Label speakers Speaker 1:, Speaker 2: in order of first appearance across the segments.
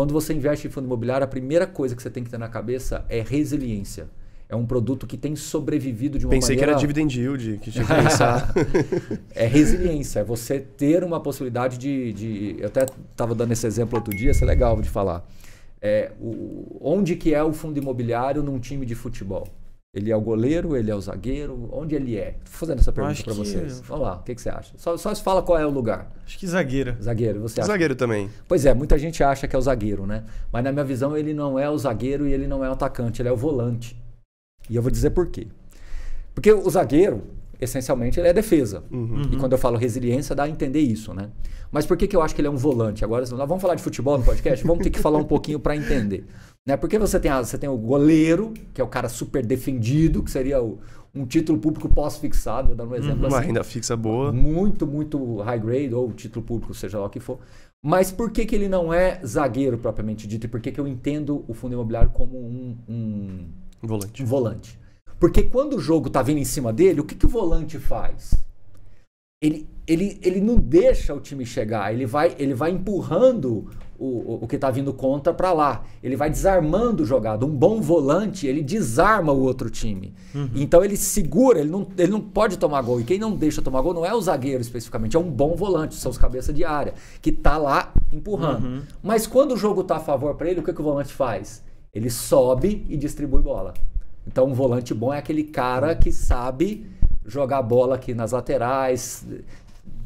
Speaker 1: Quando você investe em fundo imobiliário, a primeira coisa que você tem que ter na cabeça é resiliência. É um produto que tem sobrevivido de uma Pensei maneira... Pensei que era dividend yield, que tinha que pensar. é resiliência, é você ter uma possibilidade de... de... Eu até estava dando esse exemplo outro dia, isso é legal de falar. É, o... Onde que é o fundo imobiliário num time de futebol? Ele é o goleiro, ele é o zagueiro, onde ele é? Tô fazendo essa pergunta para que... vocês. Vamos lá, o que, que, você acha? Só, só fala qual é o lugar. Acho que zagueiro. Zagueiro, você acha? Zagueiro também. Pois é, muita gente acha que é o zagueiro, né? Mas na minha visão ele não é o zagueiro e ele não é o atacante, ele é o volante. E eu vou dizer por quê. Porque o zagueiro, essencialmente ele é defesa. Uhum. E quando eu falo resiliência, dá a entender isso, né? Mas por que, que eu acho que ele é um volante? Agora, nós vamos falar de futebol no podcast? Vamos ter que falar um pouquinho para entender. Né? Porque você tem, a, você tem o goleiro, que é o cara super defendido, que seria o, um título público pós-fixado, dando um exemplo uhum. assim. Uma renda fixa boa. Muito, muito high grade, ou título público, seja lá o que for. Mas por que, que ele não é zagueiro propriamente dito? E por que, que eu entendo o fundo imobiliário como um, um volante? Um volante. Porque quando o jogo está vindo em cima dele, o que, que o volante faz? Ele, ele, ele não deixa o time chegar, ele vai, ele vai empurrando o, o que está vindo contra para lá. Ele vai desarmando o jogado. Um bom volante, ele desarma o outro time. Uhum. Então ele segura, ele não, ele não pode tomar gol. E quem não deixa tomar gol não é o zagueiro especificamente, é um bom volante, são os cabeça de área, que tá lá empurrando. Uhum. Mas quando o jogo tá a favor para ele, o que, que o volante faz? Ele sobe e distribui bola. Então, um volante bom é aquele cara que sabe jogar bola aqui nas laterais,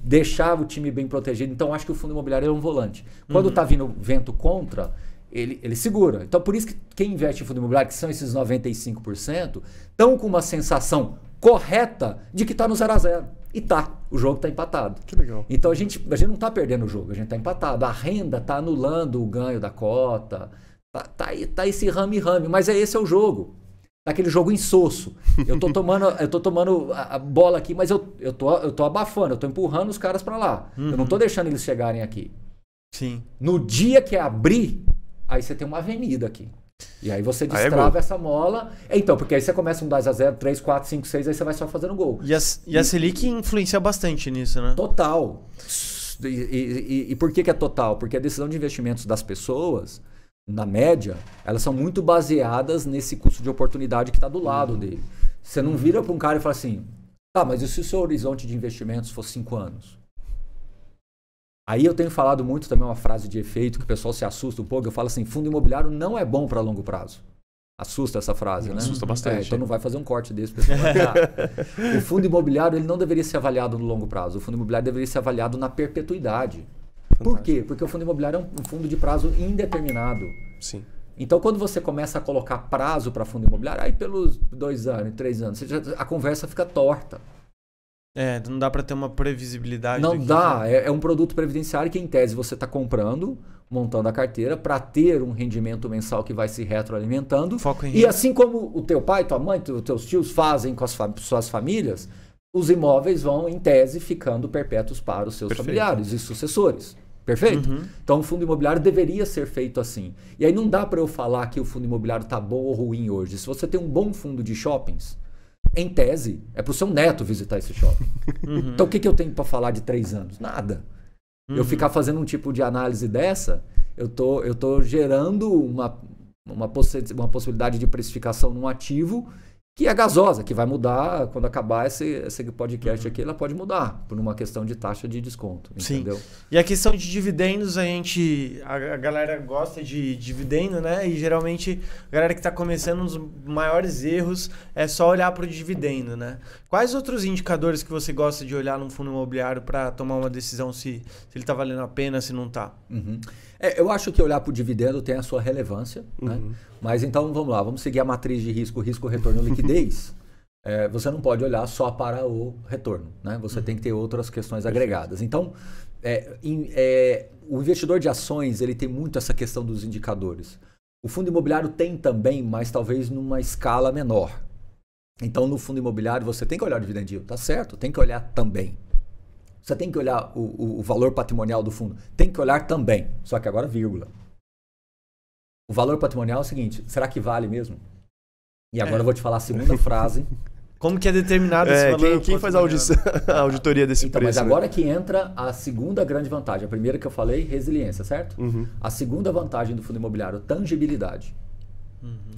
Speaker 1: deixar o time bem protegido. Então, acho que o fundo imobiliário é um volante. Quando está uhum. Tá vindo vento contra, ele, ele segura. Então, por isso que quem investe em fundo imobiliário, que são esses 95%, estão com uma sensação correta de que está no 0 a 0 E tá, o jogo está empatado. Que legal. Então a gente, a gente não está perdendo o jogo, a gente está empatado. A renda está anulando o ganho da cota. Tá, tá, tá esse rame-rame, mas é esse é o jogo daquele jogo insosso. Eu tô tomando, eu tô tomando a, a, bola aqui, mas eu, eu, tô, eu tô abafando, eu tô empurrando os caras para lá. Uhum. Eu não tô uhum. deixando eles chegarem aqui. Sim. No dia que abrir, aí você tem uma avenida aqui. E aí você destrava aí é essa mola. É, então, porque aí você começa um 2x0, 3, 4, 5, 6, aí você vai só fazendo gol. E a, e a e, Selic influencia bastante nisso, né? Total. E, e, e por que, que é total? Porque a decisão de investimentos das pessoas na média, elas são muito baseadas nesse custo de oportunidade que está do lado uhum. dele. Você não vira para um cara e fala assim: tá, mas e se o seu horizonte de investimentos for cinco anos? Aí eu tenho falado muito também uma frase de efeito que o pessoal se assusta um pouco. Eu falo assim: fundo imobiliário não é bom para longo prazo. Assusta essa frase, né? Assusta bastante. É, então não vai fazer um corte desse, pessoal. o fundo imobiliário ele não deveria ser avaliado no longo prazo. O fundo imobiliário deveria ser avaliado na perpetuidade. Fantástico. Por quê? Porque o fundo imobiliário é um fundo de prazo indeterminado. Sim. Então, quando você começa a colocar prazo para fundo imobiliário, aí pelos dois anos, três anos, já, a conversa fica torta.
Speaker 2: É, não dá para ter uma previsibilidade.
Speaker 1: Não dá. É, é, um produto previdenciário que, em tese, você está comprando, montando a carteira para ter um rendimento mensal que vai se retroalimentando. Foco em e assim como o teu pai, tua mãe, os teus tios fazem com as fam suas famílias, os imóveis vão, em tese, ficando perpétuos para os seus Perfeito. familiares e sucessores. Perfeito? Uhum. Então, o fundo imobiliário deveria ser feito assim. E aí não dá para eu falar que o fundo imobiliário está bom ou ruim hoje. Se você tem um bom fundo de shoppings, em tese, é para o seu neto visitar esse shopping. Uhum. Então, o que, que eu tenho para falar de três anos? Nada. Uhum. Eu ficar fazendo um tipo de análise dessa, eu tô, eu tô gerando uma, uma, possi uma possibilidade de precificação num ativo que é gasosa, que vai mudar quando acabar esse, esse podcast uhum. aqui, ela pode mudar por uma questão de taxa de desconto, Sim.
Speaker 2: E a questão de dividendos, a gente, a, galera gosta de dividendo, né? E geralmente a galera que está começando os maiores erros é só olhar para o dividendo, né? Quais outros indicadores que você gosta de olhar num fundo imobiliário para tomar uma decisão se, se ele está valendo a pena, se não está? Uhum. É, eu acho que olhar para o
Speaker 1: dividendo tem a sua relevância, né? uhum. né? Mas então vamos lá, vamos seguir a matriz de risco, risco, retorno, liquidez liquidez, é, você não pode olhar só para o retorno. Né? Você uhum. tem que ter outras questões Perfeito. agregadas. Então, é, é, o investidor de ações ele tem muito essa questão dos indicadores. O fundo imobiliário tem também, mas talvez numa escala menor. Então, no fundo imobiliário, você tem que olhar o dividendio, tá certo? Tem que olhar também. Você tem que olhar o, o valor patrimonial do fundo. Tem que olhar também. Só que agora, vírgula. O valor patrimonial é o seguinte: será que vale mesmo? E agora é. eu vou te falar a segunda frase. Como que é determinado esse é, valor? Quem, quem faz a, audição,
Speaker 2: a auditoria desse então, preço? Mas né? agora né?
Speaker 1: que entra a segunda grande vantagem. A primeira que eu falei, resiliência, certo? Uhum. A segunda vantagem do fundo imobiliário, tangibilidade. Uhum.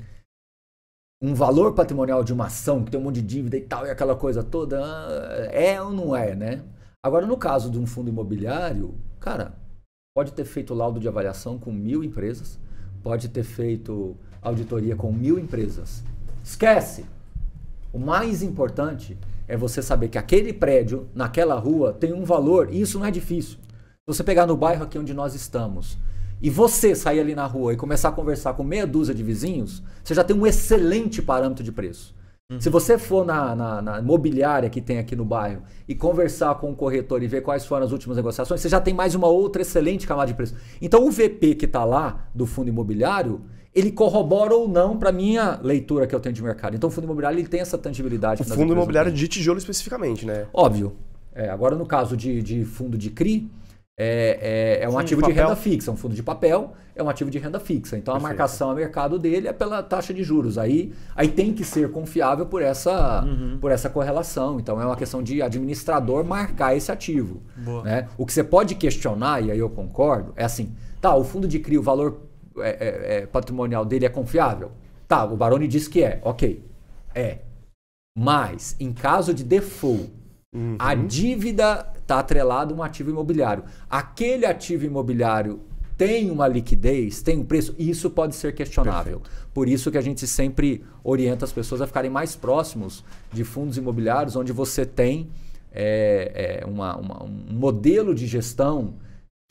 Speaker 1: Um valor patrimonial de uma ação que tem um monte de dívida e tal, e aquela coisa toda, ah, é ou não é, né? Agora, no caso de um fundo imobiliário, cara, pode ter feito laudo de avaliação com mil empresas, pode ter feito auditoria com mil empresas Esquece. O mais importante é você saber que aquele prédio, naquela rua, tem um valor, e isso não é difícil. Se você pegar no bairro aqui onde nós estamos, e você sair ali na rua e começar a conversar com meia dúzia de vizinhos, você já tem um excelente parâmetro de preço. Uhum. Se você for na, na, na, mobiliária que tem aqui no bairro e conversar com o corretor e ver quais foram as últimas negociações, você já tem mais uma outra excelente camada de preço. Então o VP que está lá do fundo imobiliário, ele corrobora ou não para minha leitura que eu tenho de mercado. Então o fundo imobiliário ele tem essa tangibilidade. O fundo imobiliário de tijolo especificamente, né? Óbvio. É, agora no caso de, de fundo de CRI, é, é, é, um ativo de, de, renda fixa, um fundo de papel é um ativo de renda fixa. Então Perfeito. a marcação a mercado dele é pela taxa de juros. Aí, aí tem que ser confiável por essa, uhum. por essa correlação. Então é uma questão de administrador marcar esse ativo. Né? O que você pode questionar, e aí eu concordo, é assim: tá, o fundo de CRI, o valor é, é, é, patrimonial dele é confiável? Tá, o Baroni diz que é, ok. É. Mas, em caso de default, uhum. a dívida está atrelada a um ativo imobiliário. Aquele ativo imobiliário tem uma liquidez, tem um preço, isso pode ser questionável. Perfeito. Por isso que a gente sempre orienta as pessoas a ficarem mais próximos de fundos imobiliários, onde você tem é, é, uma, uma, um modelo de gestão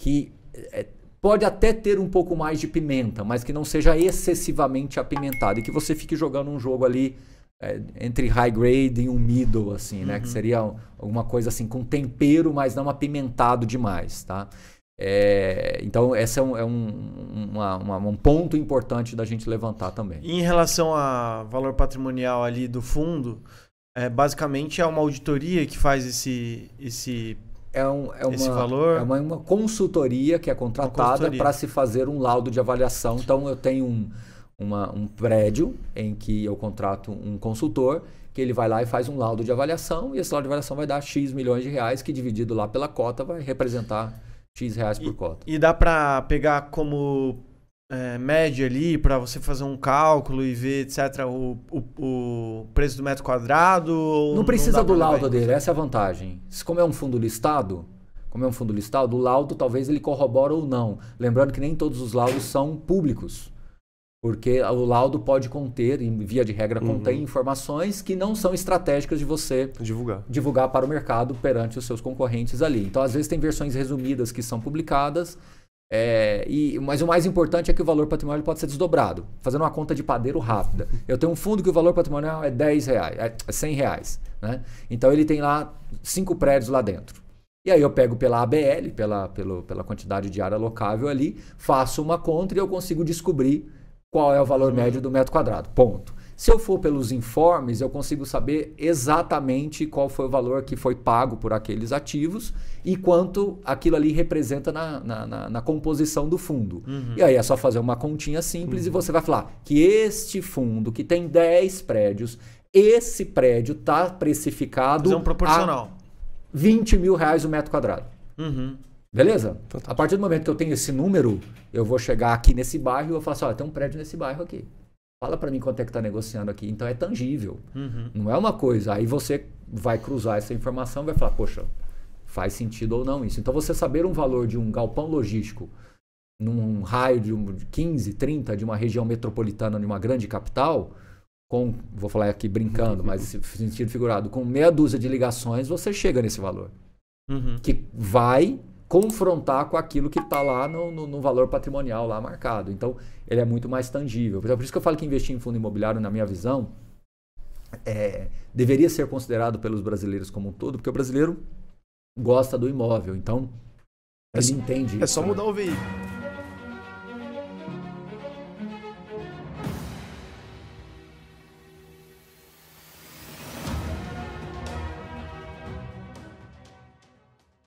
Speaker 1: que é, Pode até ter um pouco mais de pimenta, mas que não seja excessivamente apimentado e que você fique jogando um jogo ali é, entre high grade e um middle, assim, né? Uhum. Que seria alguma coisa assim com tempero, mas não apimentado demais, tá? É, então, esse é, um, é um, uma, uma, um, ponto importante da gente levantar também.
Speaker 2: Em relação a valor patrimonial ali do fundo, é, basicamente é uma auditoria que faz esse, esse
Speaker 1: é, um, é, uma, valor... é uma, uma consultoria que é contratada para se fazer um laudo de avaliação. Então, eu tenho um, uma, um prédio em que eu contrato um consultor que ele vai lá e faz um laudo de avaliação e esse laudo de avaliação vai dar X milhões de reais que dividido lá pela cota vai representar X reais por e, cota.
Speaker 2: E dá para pegar como é, média ali para você fazer um cálculo e ver, etc., o, o, o
Speaker 1: preço do metro quadrado? Não precisa não do laudo dele, essa é a vantagem. Como é um fundo listado, como é um fundo listado, o laudo talvez ele corrobora ou não. Lembrando que nem todos os laudos são públicos. Porque o laudo pode conter, em via de regra uhum. contém informações que não são estratégicas de você divulgar. divulgar para o mercado perante os seus concorrentes ali. Então, às vezes, tem versões resumidas que são publicadas é, e, mas o mais importante é que o valor patrimonial pode ser desdobrado, fazendo uma conta de padeiro rápida. Eu tenho um fundo que o valor patrimonial é 10 reais, é 100 é reais. Né? Então ele tem lá cinco prédios lá dentro. E aí eu pego pela ABL, pela, pelo, pela quantidade de área locável ali, faço uma conta e eu consigo descobrir qual é o valor médio do metro quadrado. Ponto. Se eu for pelos informes, eu consigo saber exatamente qual foi o valor que foi pago por aqueles ativos e quanto aquilo ali representa na, na, na, na composição do fundo. Uhum. E aí é só fazer uma continha simples uhum. e você vai falar que este fundo, que tem 10 prédios, esse prédio está precificado. um proporcional. A 20 mil reais o metro quadrado. Uhum. Beleza? A partir do momento que eu tenho esse número, eu vou chegar aqui nesse bairro e vou falar assim: olha, tem um prédio nesse bairro aqui. Fala para mim quanto é que está negociando aqui. Então é tangível. Uhum. Não é uma coisa. Aí você vai cruzar essa informação e vai falar, poxa, faz sentido ou não isso. Então você saber um valor de um galpão logístico num raio de 15, 30 de uma região metropolitana de uma grande capital, com, vou falar aqui brincando, mas sentido figurado, com meia dúzia de ligações, você chega nesse valor. Uhum. Que vai confrontar com aquilo que está lá no, no, no, valor patrimonial lá marcado. Então, ele é muito mais tangível. Por isso que eu falo que investir em fundo imobiliário, na minha visão, é, deveria ser considerado pelos brasileiros como um todo, porque o brasileiro gosta do imóvel. Então, ele é, entende. É isso, só né? mudar o veículo.